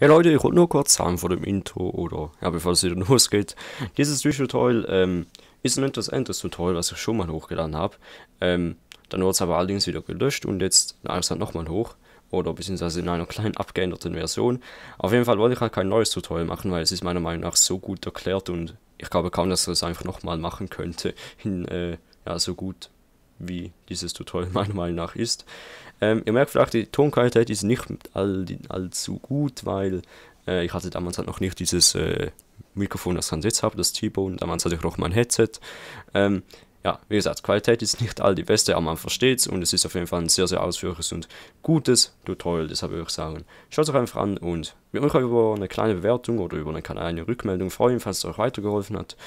Hey Leute, ich wollte nur kurz sagen vor dem Intro oder ja, bevor es wieder losgeht. Dieses Tutorial ähm, ist ein das Ende Tutorial, was ich schon mal hochgeladen habe. Ähm, dann wurde es aber allerdings wieder gelöscht und jetzt lade halt nochmal hoch. Oder beziehungsweise in einer kleinen abgeänderten Version. Auf jeden Fall wollte ich halt kein neues Tutorial machen, weil es ist meiner Meinung nach so gut erklärt und ich glaube kaum, dass ich es einfach nochmal machen könnte in äh, ja, so gut wie dieses Tutorial meiner Meinung nach ist. Ähm, ihr merkt vielleicht, die Tonqualität ist nicht all, allzu gut, weil äh, ich hatte damals halt noch nicht dieses äh, Mikrofon, das ich jetzt habe, das T-Bone, damals hatte ich noch mein Headset. Ähm, ja, wie gesagt, Qualität ist nicht all die beste, aber man versteht es und es ist auf jeden Fall ein sehr, sehr ausführliches und gutes Tutorial, deshalb würde ich sagen, schaut es euch einfach an und wir euch über eine kleine Bewertung oder über eine kleine Rückmeldung freuen, falls es euch weitergeholfen hat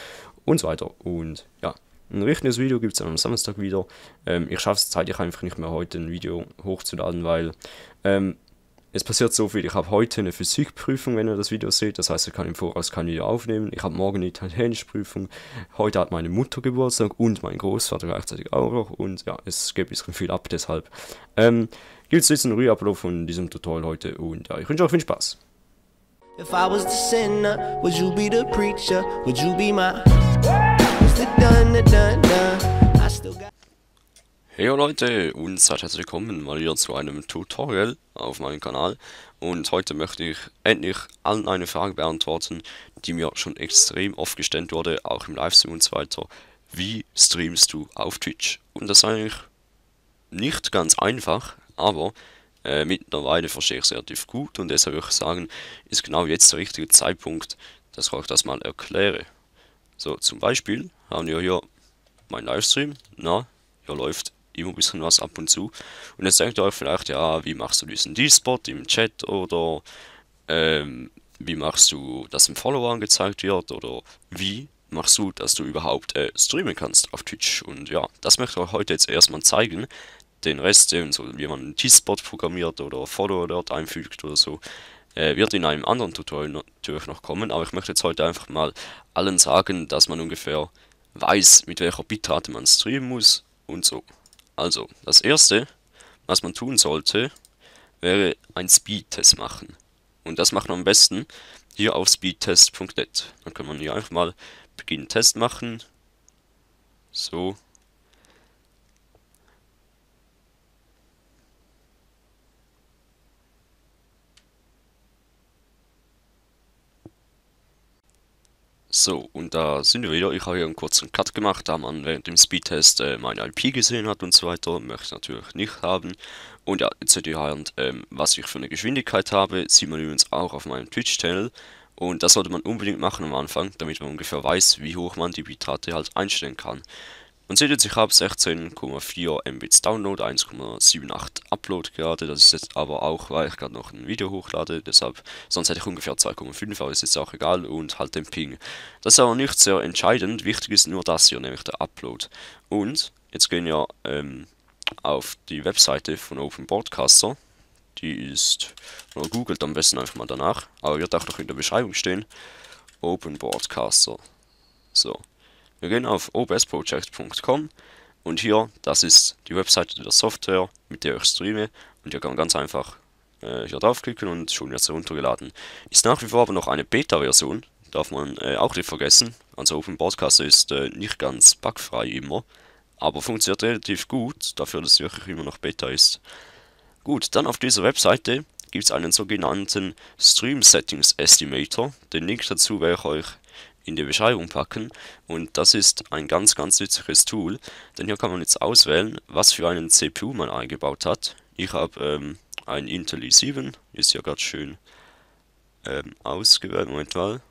und so weiter. Und ja, ein richtiges Video gibt es am Samstag wieder. Ähm, ich schaffe es zeitlich einfach nicht mehr heute ein Video hochzuladen, weil ähm, es passiert so viel. Ich habe heute eine Physikprüfung, wenn ihr das Video seht. Das heißt, ich kann im Voraus kein Video aufnehmen. Ich habe morgen eine italienische Prüfung. Heute hat meine Mutter Geburtstag und mein Großvater gleichzeitig auch noch. Und ja, es geht ein bisschen viel ab, deshalb ähm, gibt es jetzt einen Re-Upload von diesem Tutorial heute. Und ja, ich wünsche euch viel Spaß. If I was the sinner, would you be the preacher? Would you be my... Heyo Leute und seid herzlich willkommen mal wieder zu einem Tutorial auf meinem Kanal und heute möchte ich endlich allen eine Frage beantworten, die mir schon extrem oft gestellt wurde, auch im Livestream und so weiter. Wie streamst du auf Twitch? Und das ist eigentlich nicht ganz einfach, aber äh, mittlerweile verstehe ich es relativ gut und deshalb würde ich sagen, ist genau jetzt der richtige Zeitpunkt, dass ich euch das mal erkläre. So, zum Beispiel haben wir hier meinen Livestream. Na, hier läuft immer ein bisschen was ab und zu. Und jetzt denkt ihr euch vielleicht, ja, wie machst du diesen d spot im Chat oder ähm, wie machst du, dass ein Follower angezeigt wird oder wie machst du, dass du überhaupt äh, streamen kannst auf Twitch. Und ja, das möchte ich euch heute jetzt erstmal zeigen. Den Rest, eben so, wie man einen T-Spot programmiert oder Follower dort einfügt oder so, äh, wird in einem anderen Tutorial natürlich noch kommen, aber ich möchte jetzt heute einfach mal allen sagen, dass man ungefähr weiß, mit welcher Bitrate man streamen muss und so. Also, das erste, was man tun sollte, wäre ein Speedtest machen. Und das macht man am besten hier auf speedtest.net. Dann kann man hier einfach mal Beginn Test machen. So. So, und da sind wir wieder. Ich habe hier einen kurzen Cut gemacht, da man während dem Speedtest äh, meine IP gesehen hat und so weiter. Möchte ich natürlich nicht haben. Und ja, jetzt seht ihr halt, ähm, was ich für eine Geschwindigkeit habe. Sieht man übrigens auch auf meinem Twitch-Channel. Und das sollte man unbedingt machen am Anfang, damit man ungefähr weiß, wie hoch man die Bitrate halt einstellen kann. Man sieht jetzt, ich habe 16,4 Mbits Download, 1,78 upload gerade. Das ist jetzt aber auch, weil ich gerade noch ein Video hochlade. Deshalb, sonst hätte ich ungefähr 2,5, aber ist jetzt auch egal. Und halt den Ping. Das ist aber nicht sehr entscheidend. Wichtig ist nur das hier, nämlich der Upload. Und jetzt gehen wir ähm, auf die Webseite von Open Broadcaster. Die ist, man googelt am besten einfach mal danach, aber wird auch noch in der Beschreibung stehen. Open Broadcaster. So. Wir gehen auf obsproject.com und hier, das ist die Webseite der Software, mit der ich streame. Und ihr kann ganz einfach äh, hier draufklicken und schon wird es heruntergeladen. Ist nach wie vor aber noch eine Beta-Version, darf man äh, auch nicht vergessen. Also Open Broadcast ist äh, nicht ganz bugfrei immer, aber funktioniert relativ gut, dafür, dass es wirklich immer noch Beta ist. Gut, dann auf dieser Webseite gibt es einen sogenannten Stream Settings Estimator. Den Link dazu werde ich euch in die Beschreibung packen. Und das ist ein ganz, ganz nützliches Tool, denn hier kann man jetzt auswählen, was für einen CPU man eingebaut hat. Ich habe ähm, ein Intel i7, ist ja gerade schön ähm, ausgewählt, Moment mal.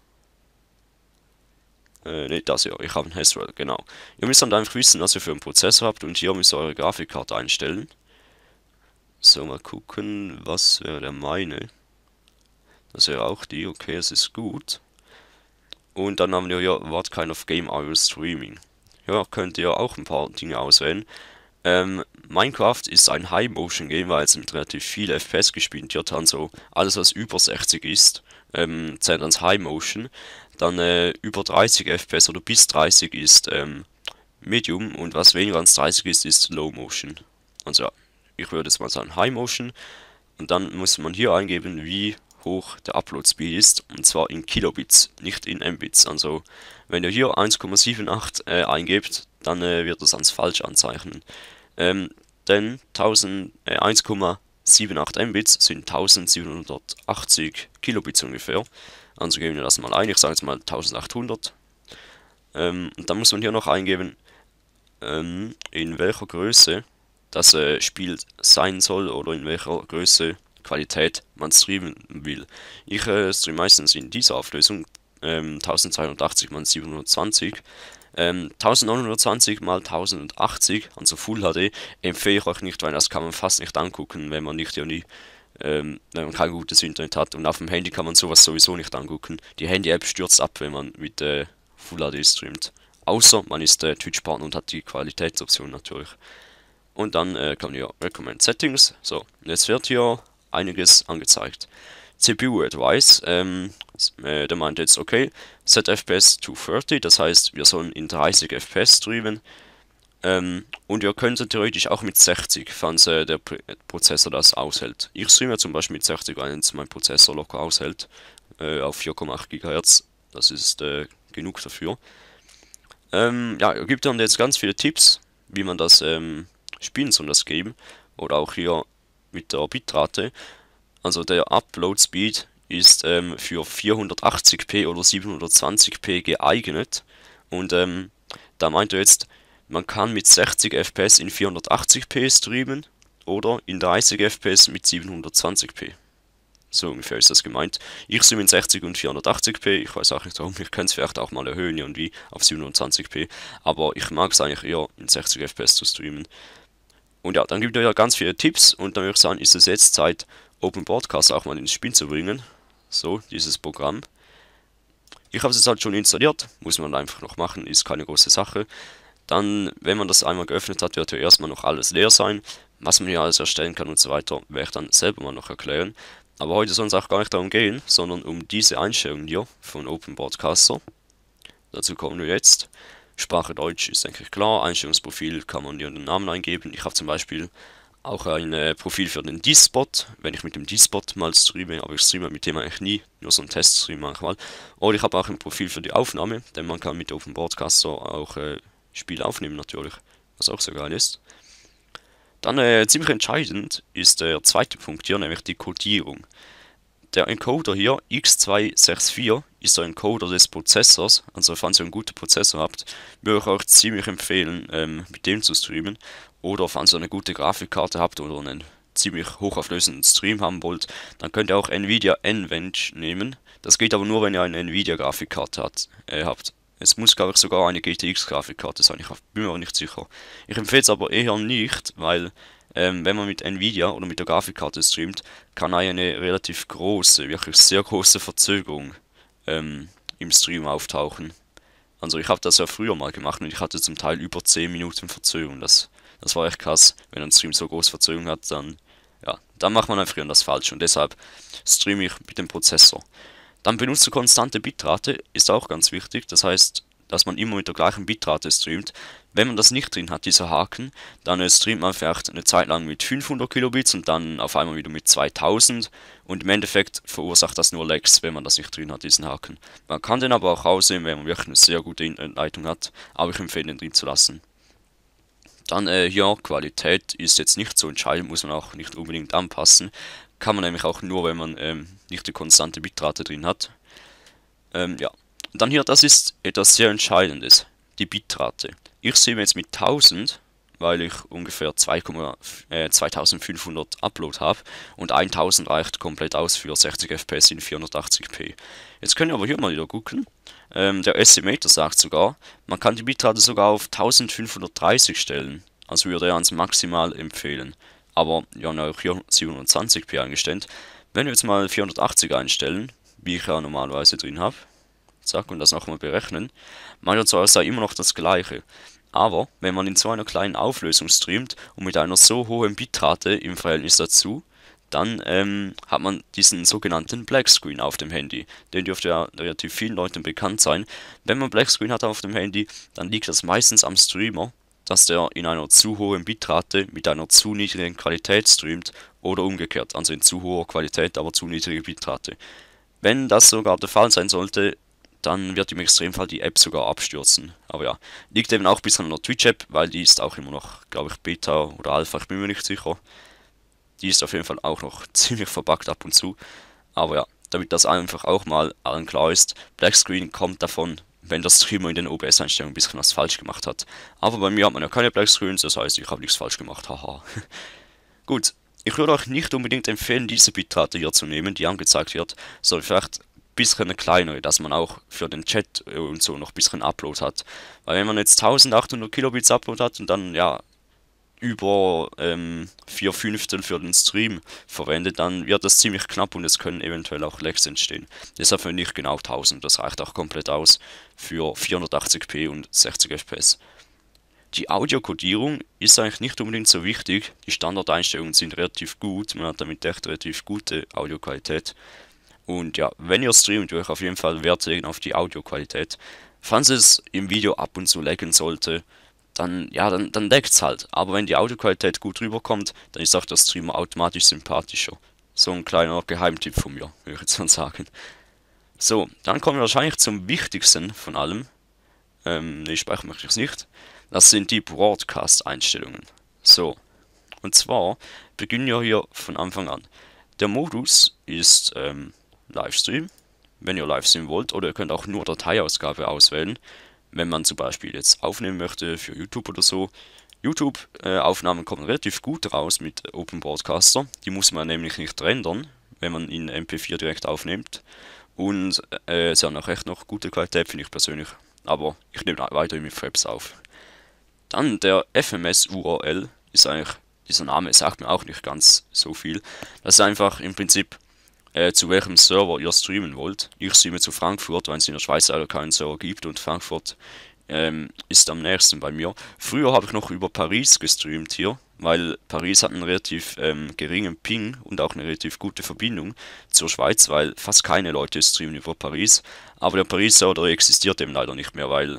Äh, ne, das ja, ich habe ein Haswell, genau. Ihr müsst dann einfach wissen, was ihr für einen Prozessor habt und hier müsst ihr eure Grafikkarte einstellen. So, mal gucken, was wäre der meine. Das wäre auch die, okay, es ist gut. Und dann haben wir hier, what kind of game are you streaming? Ja, könnt ihr auch ein paar Dinge auswählen. Ähm, Minecraft ist ein High-Motion-Game, weil es mit relativ viel FPS gespielt wird. Also alles, was über 60 ist, ähm, zählt ans High-Motion. Dann äh, über 30 FPS oder bis 30 ist ähm, Medium und was weniger als 30 ist, ist Low-Motion. Also ja, ich würde jetzt mal sagen High-Motion. Und dann muss man hier eingeben, wie hoch der Upload-Speed ist, und zwar in Kilobits, nicht in Mbits. Also wenn ihr hier 1,78 äh, eingebt, dann äh, wird das ans falsch anzeichnen. Ähm, denn 1000, äh, 1,78 Mbits sind 1780 Kilobits ungefähr. Also geben wir das mal ein, ich sage jetzt mal 1800. Ähm, und dann muss man hier noch eingeben, ähm, in welcher Größe das äh, Spiel sein soll oder in welcher Größe Qualität man streamen will. Ich äh, streame meistens in dieser Auflösung ähm, 1280 x 720. Ähm, 1920 x 1080, also Full HD, empfehle ich euch nicht, weil das kann man fast nicht angucken, wenn man nicht ja nie ähm, wenn man kein gutes Internet hat. Und auf dem Handy kann man sowas sowieso nicht angucken. Die Handy-App stürzt ab, wenn man mit äh, Full HD streamt. Außer man ist äh, Twitch-Partner und hat die Qualitätsoption natürlich. Und dann äh, kann man hier Recommend Settings. So, jetzt wird hier einiges angezeigt. CPU Advice, ähm, äh, der meint jetzt, okay, set FPS to 30, das heißt, wir sollen in 30 FPS streamen. Ähm, und ihr könnt theoretisch auch mit 60, falls äh, der äh, Prozessor das aushält. Ich streame zum Beispiel mit 60, wenn mein Prozessor locker aushält, äh, auf 4,8 GHz. Das ist äh, genug dafür. Ähm, ja, er gibt dann jetzt ganz viele Tipps, wie man das ähm, spielen soll, das Game. Oder auch hier mit der Bitrate. Also der Upload Speed ist ähm, für 480p oder 720p geeignet. Und ähm, da meint er jetzt, man kann mit 60 FPS in 480p streamen oder in 30 FPS mit 720p. So ungefähr ist das gemeint. Ich streame in 60 und 480p. Ich weiß auch nicht warum. Ich könnte es vielleicht auch mal erhöhen irgendwie auf 720p. Aber ich mag es eigentlich eher in 60 FPS zu streamen. Und ja, dann gibt es ja ganz viele Tipps und dann würde ich sagen, ist es jetzt Zeit, Open Broadcast auch mal ins Spiel zu bringen. So, dieses Programm. Ich habe es jetzt halt schon installiert, muss man einfach noch machen, ist keine große Sache. Dann, wenn man das einmal geöffnet hat, wird ja erstmal noch alles leer sein. Was man hier alles erstellen kann und so weiter, werde ich dann selber mal noch erklären. Aber heute soll es auch gar nicht darum gehen, sondern um diese Einstellungen hier von Open Broadcaster. Dazu kommen wir jetzt. Sprache Deutsch ist, eigentlich klar. Einstellungsprofil kann man ihren Namen eingeben. Ich habe zum Beispiel auch ein äh, Profil für den D-Spot. Wenn ich mit dem D-Spot mal streame, aber ich streame mit dem eigentlich nie, nur so einen Teststream manchmal. Oder ich habe auch ein Profil für die Aufnahme, denn man kann mit Open Broadcaster auch äh, Spiele aufnehmen natürlich, was auch so geil ist. Dann äh, ziemlich entscheidend ist der zweite Punkt hier, nämlich die Codierung. Der Encoder hier, X264, ist der Encoder des Prozessors. Also falls ihr einen guten Prozessor habt, würde ich euch ziemlich empfehlen, ähm, mit dem zu streamen. Oder falls ihr eine gute Grafikkarte habt oder einen ziemlich hochauflösenden Stream haben wollt, dann könnt ihr auch Nvidia NVenge nehmen. Das geht aber nur, wenn ihr eine Nvidia Grafikkarte hat, äh, habt. Es muss, glaube ich, sogar eine GTX-Grafikkarte sein. Ich bin mir aber nicht sicher. Ich empfehle es aber eher nicht, weil ähm, wenn man mit Nvidia oder mit der Grafikkarte streamt, kann eine relativ große, wirklich sehr große Verzögerung ähm, im Stream auftauchen. Also ich habe das ja früher mal gemacht und ich hatte zum Teil über 10 Minuten Verzögerung. Das, das war echt krass. Wenn ein Stream so große Verzögerung hat, dann, ja, dann macht man einfach das falsch. Und deshalb streame ich mit dem Prozessor. Dann benutze konstante Bitrate, ist auch ganz wichtig. Das heißt, dass man immer mit der gleichen Bitrate streamt. Wenn man das nicht drin hat, dieser Haken, dann äh, streamt man vielleicht eine Zeit lang mit 500 Kilobits und dann auf einmal wieder mit 2000 und im Endeffekt verursacht das nur Lags, wenn man das nicht drin hat, diesen Haken. Man kann den aber auch raussehen, wenn man wirklich eine sehr gute äh, Leitung hat, aber ich empfehle den drin zu lassen. Dann, äh, ja, Qualität ist jetzt nicht so entscheidend, muss man auch nicht unbedingt anpassen. Kann man nämlich auch nur, wenn man ähm, nicht die konstante Bitrate drin hat. Ähm, ja. dann hier, das ist etwas sehr Entscheidendes die Bitrate. Ich streame jetzt mit 1000, weil ich ungefähr 2, äh, 2500 Upload habe und 1000 reicht komplett aus für 60 FPS in 480p. Jetzt können wir aber hier mal wieder gucken. Ähm, der Estimator sagt sogar, man kann die Bitrate sogar auf 1530 stellen. Also würde er ans maximal empfehlen. Aber wir ja, auch hier 720p eingestellt. Wenn wir jetzt mal 480 einstellen, wie ich ja normalerweise drin habe, zack, und das nochmal berechnen, meint zwar sei immer noch das gleiche. Aber wenn man in so einer kleinen Auflösung streamt und mit einer so hohen Bitrate im Verhältnis dazu, dann ähm, hat man diesen sogenannten Blackscreen auf dem Handy. Den dürfte ja relativ vielen Leuten bekannt sein. Wenn man Blackscreen hat auf dem Handy, dann liegt das meistens am Streamer, dass der in einer zu hohen Bitrate mit einer zu niedrigen Qualität streamt oder umgekehrt, also in zu hoher Qualität, aber zu niedrige Bitrate. Wenn das sogar der Fall sein sollte, dann wird im Extremfall die App sogar abstürzen. Aber ja, liegt eben auch ein bisschen an der Twitch-App, weil die ist auch immer noch, glaube ich, Beta oder Alpha, ich bin mir nicht sicher. Die ist auf jeden Fall auch noch ziemlich verbuggt ab und zu. Aber ja, damit das einfach auch mal allen klar ist, Black Screen kommt davon, wenn das Streamer in den OBS-Einstellungen ein bisschen was falsch gemacht hat. Aber bei mir hat man ja keine Black Screens, das heißt, ich habe nichts falsch gemacht, haha. Gut, ich würde euch nicht unbedingt empfehlen, diese Bitrate hier zu nehmen, die angezeigt wird, sondern vielleicht bisschen kleiner, dass man auch für den Chat äh, und so noch ein bisschen Upload hat. Weil wenn man jetzt 1800 Kilobits Upload hat und dann ja über ähm, vier Fünftel für den Stream verwendet, dann wird das ziemlich knapp und es können eventuell auch Lags entstehen. Deshalb finde ich genau 1000, das reicht auch komplett aus für 480p und 60 fps. Die Audiokodierung ist eigentlich nicht unbedingt so wichtig. Die Standardeinstellungen sind relativ gut, man hat damit echt relativ gute Audioqualität. Und ja, wenn ihr streamt, würde ich auf jeden Fall Wert legen auf die Audioqualität. Falls es im Video ab und zu lecken sollte, dann, ja, dann, dann leckt's halt. Aber wenn die Audioqualität gut rüberkommt, dann ist auch der Streamer automatisch sympathischer. So ein kleiner Geheimtipp von mir, würde ich jetzt mal sagen. So, dann kommen wir wahrscheinlich zum wichtigsten von allem. Ähm, ne, speichern möchte ich es nicht. Das sind die Broadcast-Einstellungen. So, und zwar beginnen wir hier von Anfang an. Der Modus ist ähm, Livestream, wenn ihr Livestream wollt, oder ihr könnt auch nur Dateiausgabe auswählen, wenn man zum Beispiel jetzt aufnehmen möchte für YouTube oder so. YouTube-Aufnahmen äh, kommen relativ gut raus mit Open Broadcaster. Die muss man nämlich nicht rendern, wenn man in MP4 direkt aufnimmt. Und äh, es hat auch echt noch gute Qualität, finde ich persönlich. Aber ich nehme weiterhin mit Fabs auf. Dann der FMS-URL ist eigentlich, dieser Name sagt mir auch nicht ganz so viel. Das ist einfach im Prinzip äh, zu welchem Server ihr streamen wollt. Ich streame zu Frankfurt, weil es in der Schweiz leider keinen Server gibt und Frankfurt ähm, ist am nächsten bei mir. Früher habe ich noch über Paris gestreamt hier, weil Paris hat einen relativ ähm, geringen Ping und auch eine relativ gute Verbindung zur Schweiz, weil fast keine Leute streamen über Paris. Aber der Paris-Server existiert eben leider nicht mehr, weil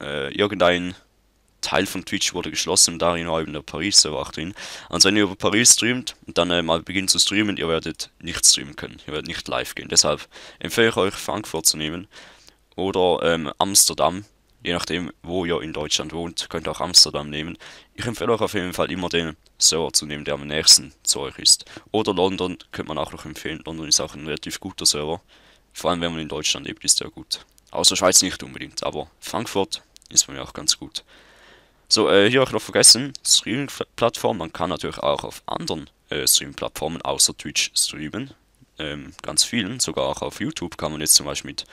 äh, irgendein Teil von Twitch wurde geschlossen, da ihn eben der Paris-Server auch drin. Also wenn ihr über Paris streamt und dann äh, mal beginnt zu streamen, ihr werdet nicht streamen können, ihr werdet nicht live gehen. Deshalb empfehle ich euch Frankfurt zu nehmen oder ähm, Amsterdam, je nachdem wo ihr in Deutschland wohnt, könnt ihr auch Amsterdam nehmen. Ich empfehle euch auf jeden Fall immer den Server zu nehmen, der am nächsten zu euch ist. Oder London könnte man auch noch empfehlen, London ist auch ein relativ guter Server. Vor allem wenn man in Deutschland lebt, ist der gut. Außer Schweiz nicht unbedingt, aber Frankfurt ist bei mir auch ganz gut. So, äh, hier auch noch vergessen, Streaming-Plattform, man kann natürlich auch auf anderen äh, Streaming-Plattformen außer Twitch streamen. Ähm, ganz vielen, sogar auch auf YouTube kann man jetzt zum Beispiel mit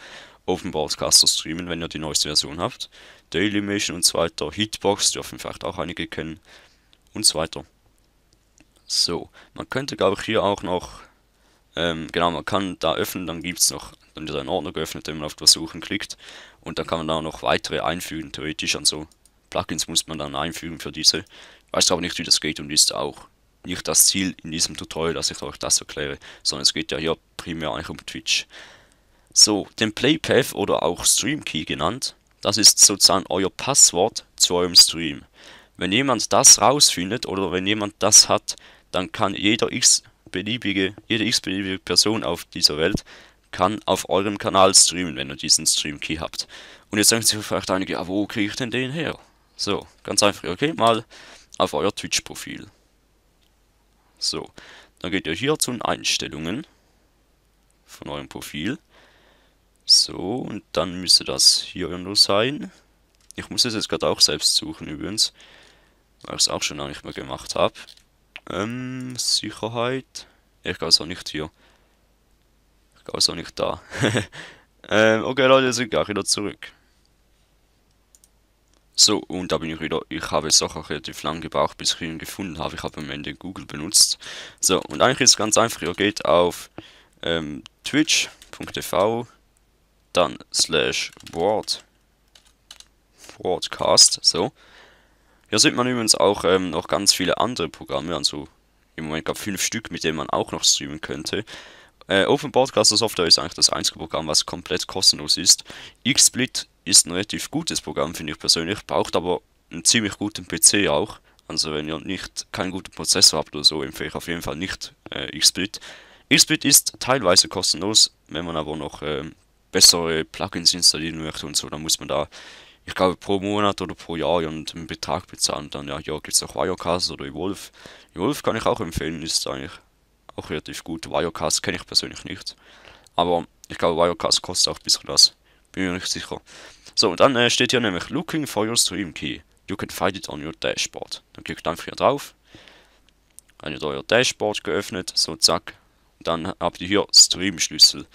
Open Broadcaster streamen, wenn ihr die neueste Version habt. Dailymotion und so weiter, Hitbox dürfen vielleicht auch einige kennen und so weiter. So, man könnte glaube ich hier auch noch, ähm, genau, man kann da öffnen, dann gibt es noch, dann wird ein Ordner geöffnet, wenn man auf das Suchen klickt und dann kann man da noch weitere einfügen, theoretisch und so. Plugins muss man dann einfügen für diese. Ich weiß aber nicht, wie das geht und ist auch nicht das Ziel in diesem Tutorial, dass ich euch das erkläre, sondern es geht ja hier primär eigentlich um Twitch. So, den Playpath oder auch Stream Key genannt, das ist sozusagen euer Passwort zu eurem Stream. Wenn jemand das rausfindet oder wenn jemand das hat, dann kann jeder x-beliebige, jede x-beliebige Person auf dieser Welt kann auf eurem Kanal streamen, wenn ihr diesen Stream Key habt. Und jetzt denken sich vielleicht einige, ah, wo kriege ich denn den her? So, ganz einfach, okay, mal auf euer Twitch-Profil. So, dann geht ihr hier zu den Einstellungen von eurem Profil. So, und dann müsste das hier irgendwo sein. Ich muss es jetzt gerade auch selbst suchen übrigens, weil ich es auch schon lange nicht mehr gemacht habe. Ähm, Sicherheit. Ich glaube es auch also nicht hier. Ich glaube es auch also nicht da. ähm, okay Leute, sind gleich wieder zurück. So, und da bin ich wieder. Ich habe es auch relativ lang gebraucht, bis ich ihn gefunden habe. Ich habe am Ende Google benutzt. So, und eigentlich ist es ganz einfach. Ihr geht auf ähm, twitch.tv, dann slash word, wordcast, so. Hier sieht man übrigens auch ähm, noch ganz viele andere Programme, also im Moment gab es fünf Stück, mit denen man auch noch streamen könnte. Äh, Open Broadcaster Software ist eigentlich das einzige Programm, was komplett kostenlos ist. XSplit ist ein relativ gutes Programm, finde ich persönlich, braucht aber einen ziemlich guten PC auch. Also wenn ihr nicht keinen guten Prozessor habt oder so, empfehle ich auf jeden Fall nicht äh, XSplit. XSplit ist teilweise kostenlos, wenn man aber noch äh, bessere Plugins installieren möchte und so, dann muss man da, ich glaube, pro Monat oder pro Jahr einen Betrag bezahlen. Dann ja, ja gibt es auch Wirecast oder Evolve. Evolve kann ich auch empfehlen, ist eigentlich auch relativ gut. Wirecast kenne ich persönlich nicht. Aber ich glaube, Wirecast kostet auch ein bisschen das. Bin mir nicht sicher. So, und dann äh, steht hier nämlich Looking for your Stream Key. You can find it on your dashboard. Dann klickt einfach hier drauf. Dann wird euer Dashboard geöffnet. So, zack. Und dann habt ihr hier Stream-Schlüssel.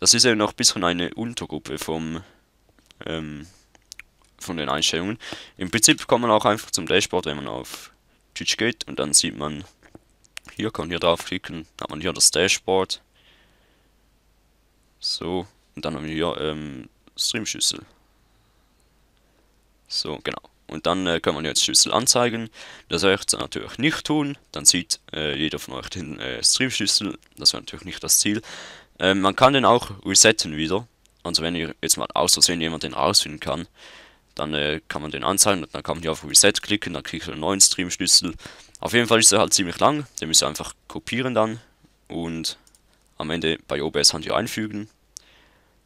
Das ist eben noch ein bisschen eine Untergruppe vom, ähm, von den Einstellungen. Im Prinzip kommt man auch einfach zum Dashboard, wenn man auf Twitch geht. Und dann sieht man, hier kann man hier draufklicken, Dann hat man hier das Dashboard. So, und dann haben wir hier ähm, Stream-Schlüssel. So, genau. Und dann äh, kann man jetzt Schlüssel anzeigen. Das werde ich jetzt natürlich nicht tun. Dann sieht äh, jeder von euch den äh, Stream-Schlüssel. Das wäre natürlich nicht das Ziel. Ähm, man kann den auch resetten wieder. Also wenn ihr jetzt mal aus Versehen jemand den rausfinden kann, dann äh, kann man den anzeigen und dann kann man hier auf Reset klicken, dann kriegt ihr einen neuen Stream-Schlüssel. Auf jeden Fall ist er halt ziemlich lang. Den müsst ihr einfach kopieren dann und am Ende bei OBS Hand hier einfügen.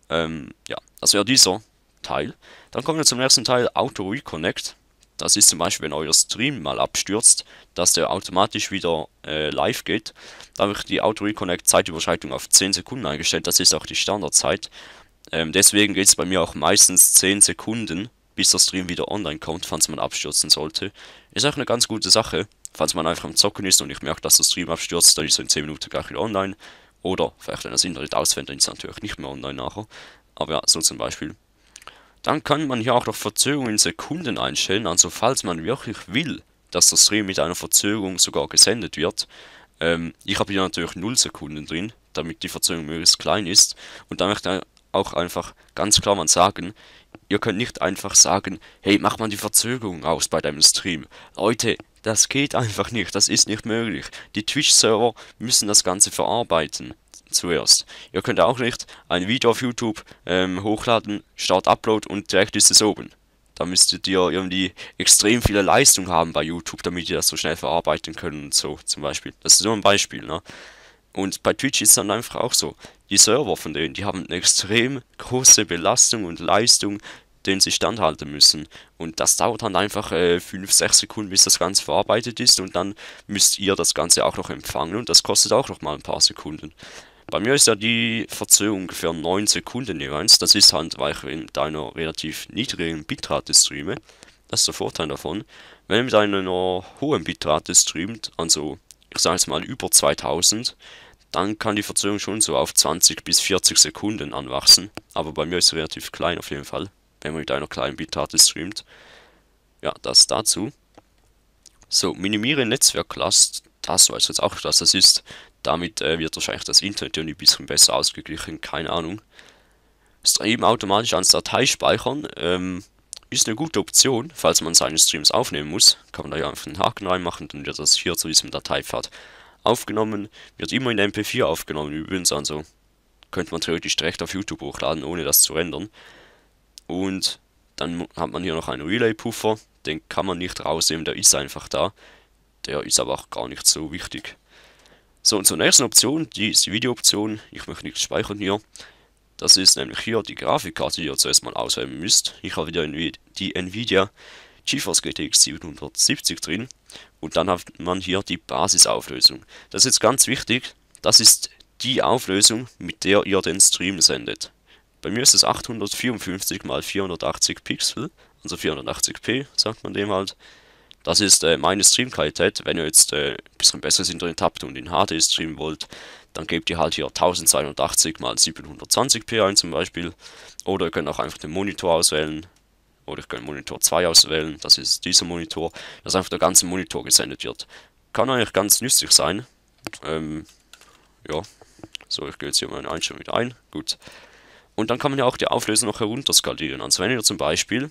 Ähm, ja, das wäre dieser Teil. Dann kommen wir zum nächsten Teil Auto Reconnect. Das ist zum Beispiel, wenn euer Stream mal abstürzt, dass der automatisch wieder äh, live geht. Da wird die Auto Reconnect Zeitüberschreitung auf 10 Sekunden eingestellt. Das ist auch die Standardzeit. Ähm, deswegen geht es bei mir auch meistens 10 Sekunden, bis der Stream wieder online kommt, falls man abstürzen sollte. Ist auch eine ganz gute Sache. Falls man einfach am Zocken ist und ich merke, dass der Stream abstürzt, dann ist er in 10 Minuten gleich wieder online. Oder vielleicht, wenn das Internet ausfällt, dann ist er natürlich nicht mehr online nachher. Aber ja, so zum Beispiel dann kann man hier auch noch Verzögerung in Sekunden einstellen, also falls man wirklich will, dass der Stream mit einer Verzögerung sogar gesendet wird. Ähm, ich habe hier natürlich 0 Sekunden drin, damit die Verzögerung möglichst klein ist. Und da möchte ich auch einfach ganz klar mal sagen, ihr könnt nicht einfach sagen, hey, mach mal die Verzögerung aus bei deinem Stream. Leute, das geht einfach nicht, das ist nicht möglich. Die Twitch-Server müssen das Ganze verarbeiten zuerst. Ihr könnt auch nicht ein Video auf YouTube ähm, hochladen, Start Upload und direkt ist es oben. Da müsstet ihr irgendwie extrem viele Leistung haben bei YouTube, damit ihr das so schnell verarbeiten könnt und so zum Beispiel. Das ist nur ein Beispiel, ne? Und bei Twitch ist es dann einfach auch so. Die Server von denen, die haben eine extrem große Belastung und Leistung, denen sie standhalten müssen. Und das dauert dann einfach 5, äh, 6 Sekunden, bis das Ganze verarbeitet ist. Und dann müsst ihr das Ganze auch noch empfangen. Und das kostet auch noch mal ein paar Sekunden. Bei mir ist ja die Verzögerung ungefähr 9 Sekunden jeweils. Das ist halt, weil ich mit einer relativ niedrigen Bitrate streame. Das ist der Vorteil davon. Wenn ihr mit einer hohen Bitrate streamt, also ich sage jetzt mal über 2000, dann kann die Verzögerung schon so auf 20 bis 40 Sekunden anwachsen. Aber bei mir ist sie relativ klein auf jeden Fall, wenn man mit einer kleinen Bitrate streamt. Ja, das dazu. So, minimiere Netzwerklast, das weiß ich jetzt auch, was das ist. Damit äh, wird wahrscheinlich das Internet ein bisschen besser ausgeglichen, keine Ahnung. Stream automatisch ans Datei speichern ähm, ist eine gute Option, falls man seine Streams aufnehmen muss. Kann man da ja einfach einen Haken reinmachen, dann wird das hier zu diesem Dateipfad aufgenommen. Wird immer in MP4 aufgenommen übrigens, also könnte man theoretisch direkt auf YouTube hochladen, ohne das zu rendern. Und dann hat man hier noch einen Relay-Puffer, den kann man nicht rausnehmen, der ist einfach da. Der ist aber auch gar nicht so wichtig. So, und zur nächsten Option, die ist die Videooption. Ich möchte nichts speichern hier. Das ist nämlich hier die Grafikkarte, die ihr zuerst mal auswählen müsst. Ich habe wieder die Nvidia GeForce GTX 770 drin. Und dann hat man hier die Basisauflösung. Das ist jetzt ganz wichtig. Das ist die Auflösung, mit der ihr den Stream sendet. Bei mir ist es 854 x 480 Pixel, also 480p, sagt man dem halt. Das ist äh, meine Streamqualität. Wenn ihr jetzt äh, ein bisschen besseres Internet habt und in HD streamen wollt, dann gebt ihr halt hier 1280 mal 720p ein zum Beispiel. Oder ihr könnt auch einfach den Monitor auswählen. Oder ich kann Monitor 2 auswählen, das ist dieser Monitor, dass einfach der ganze Monitor gesendet wird. Kann eigentlich ganz nützlich sein. Ähm, ja, so, ich gehe jetzt hier meine Einstellung wieder ein. Gut. Und dann kann man ja auch die Auflösung noch herunterskalieren. Also wenn ihr zum Beispiel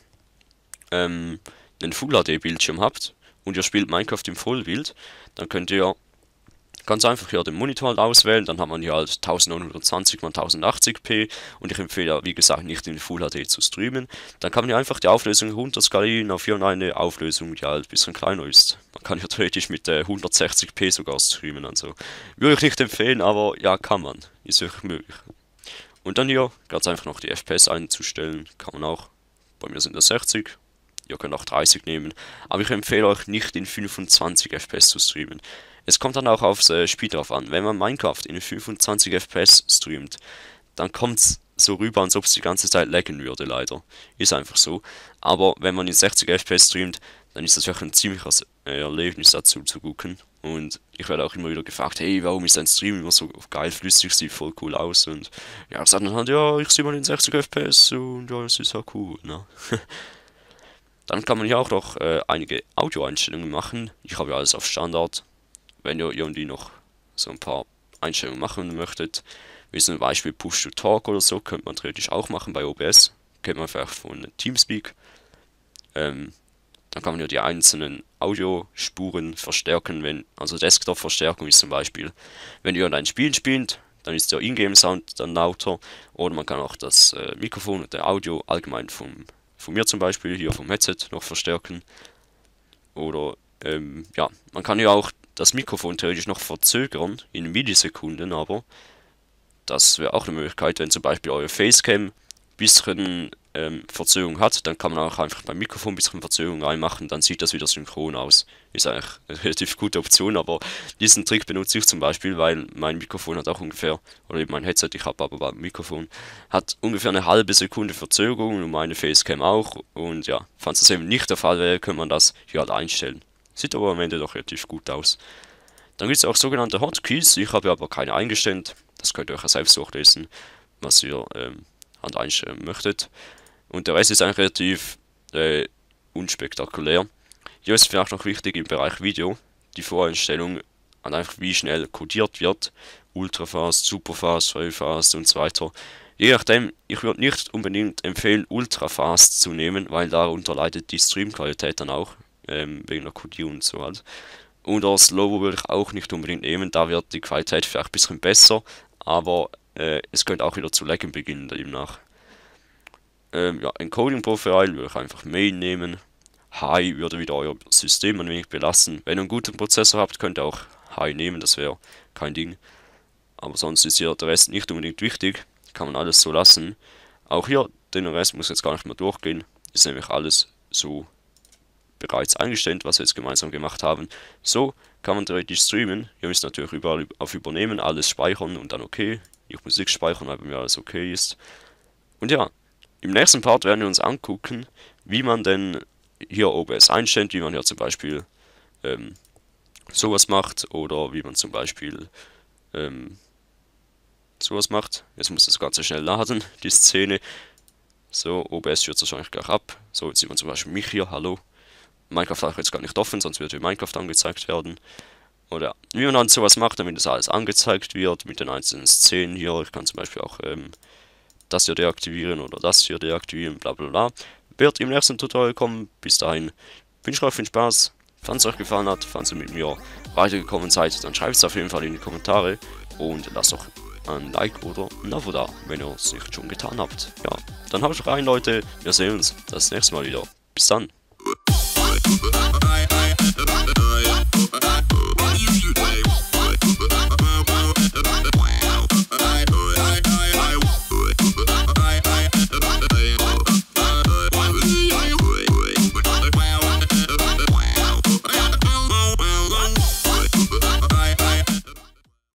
ähm, einen Full HD Bildschirm habt und ihr spielt Minecraft im Vollbild, dann könnt ihr ganz einfach hier den Monitor halt auswählen, dann hat man hier halt 1920 x 1080p und ich empfehle ja wie gesagt nicht in Full HD zu streamen, dann kann man hier einfach die Auflösung runter skalieren auf hier eine Auflösung, die halt ein bisschen kleiner ist. Man kann hier theoretisch mit äh, 160p sogar streamen, also würde ich nicht empfehlen, aber ja kann man, ist wirklich möglich. Und dann hier ganz einfach noch die FPS einzustellen, kann man auch, bei mir sind das 60 ihr könnt auch 30 nehmen, aber ich empfehle euch nicht in 25 FPS zu streamen. Es kommt dann auch aufs äh, Spiel drauf an. Wenn man Minecraft in 25 FPS streamt, dann kommt es so rüber, als ob es die ganze Zeit laggen würde, leider. Ist einfach so. Aber wenn man in 60 FPS streamt, dann ist das wirklich ein ziemliches äh, Erlebnis dazu zu gucken. Und ich werde auch immer wieder gefragt, hey, warum ist dein Stream immer so geil flüssig, sieht voll cool aus. Und ja, ich sage dann halt, ja, ich sehe mal in 60 FPS und ja, es ist halt cool. Ne? Dann kann man hier auch noch äh, einige Audio-Einstellungen machen. Ich habe ja alles auf Standard. Wenn ihr irgendwie noch so ein paar Einstellungen machen möchtet, wie zum Beispiel Push to Talk oder so, könnte man theoretisch auch machen bei OBS. Kennt man vielleicht von Teamspeak. Ähm, dann kann man ja die einzelnen Audiospuren verstärken, wenn, also Desktop-Verstärkung ist zum Beispiel, wenn ihr ein Spiel spielt, dann ist der Ingame-Sound dann lauter oder man kann auch das äh, Mikrofon und der Audio allgemein vom von mir zum Beispiel hier vom Headset noch verstärken. Oder ähm, ja, man kann ja auch das Mikrofon theoretisch noch verzögern, in Millisekunden aber. Das wäre auch eine Möglichkeit, wenn zum Beispiel euer Facecam ein bisschen ähm, Verzögerung hat, dann kann man auch einfach beim Mikrofon ein bisschen Verzögerung reinmachen, dann sieht das wieder synchron aus. Ist eigentlich eine relativ gute Option, aber diesen Trick benutze ich zum Beispiel, weil mein Mikrofon hat auch ungefähr, oder eben mein Headset, ich habe aber beim Mikrofon, hat ungefähr eine halbe Sekunde Verzögerung und meine Facecam auch. Und ja, falls das eben nicht der Fall wäre, kann man das hier halt einstellen. Sieht aber am Ende doch relativ gut aus. Dann gibt es auch sogenannte Hotkeys, ich habe aber keine eingestellt, das könnt ihr euch ja selbst durchlesen, was ihr ähm, halt einstellen möchtet. Und der Rest ist eigentlich relativ äh, unspektakulär. Hier ist vielleicht noch wichtig im Bereich Video die Voreinstellung an einfach wie schnell codiert wird. Ultrafast, Superfast, Vollfast und so weiter. Je nachdem, ich würde nicht unbedingt empfehlen, Ultrafast zu nehmen, weil darunter leidet die Streamqualität dann auch, ähm, wegen der Codierung und so halt. Und das Slow würde ich auch nicht unbedingt nehmen, da wird die Qualität vielleicht ein bisschen besser, aber äh, es könnte auch wieder zu laggen beginnen demnach. Ähm, ja, Encoding-Profile würde ich einfach Main nehmen. High würde wieder euer System ein wenig belassen. Wenn ihr einen guten Prozessor habt, könnt ihr auch High nehmen, das wäre kein Ding. Aber sonst ist hier der Rest nicht unbedingt wichtig. Kann man alles so lassen. Auch hier, den Rest muss jetzt gar nicht mehr durchgehen. Ist nämlich alles so bereits eingestellt, was wir jetzt gemeinsam gemacht haben. So kann man theoretisch streamen. Ihr müsst natürlich überall auf Übernehmen alles speichern und dann okay. Ich Musik speichern, weil bei mir alles okay ist. Und ja, im nächsten Part werden wir uns angucken, wie man denn hier OBS einstellt, wie man hier zum Beispiel ähm, sowas macht oder wie man zum Beispiel ähm, sowas macht. Jetzt muss das Ganze schnell laden, die Szene. So, OBS stürzt wahrscheinlich gleich ab. So, jetzt sieht man zum Beispiel mich hier, hallo. Minecraft habe ich jetzt gar nicht offen, sonst würde Minecraft angezeigt werden. Oder wie man dann sowas macht, damit das alles angezeigt wird, mit den einzelnen Szenen hier. Ich kann zum Beispiel auch ähm, das hier deaktivieren oder das hier deaktivieren, bla bla bla. Wird im nächsten Tutorial kommen. Bis dahin wünsche ich euch viel Spaß. Falls es euch gefallen hat, falls ihr mit mir weitergekommen seid, dann schreibt es auf jeden Fall in die Kommentare und lasst doch ein Like oder ein Abo da, wenn ihr es nicht schon getan habt. Ja, dann ich rein, Leute. Wir sehen uns das nächste Mal wieder. Bis dann.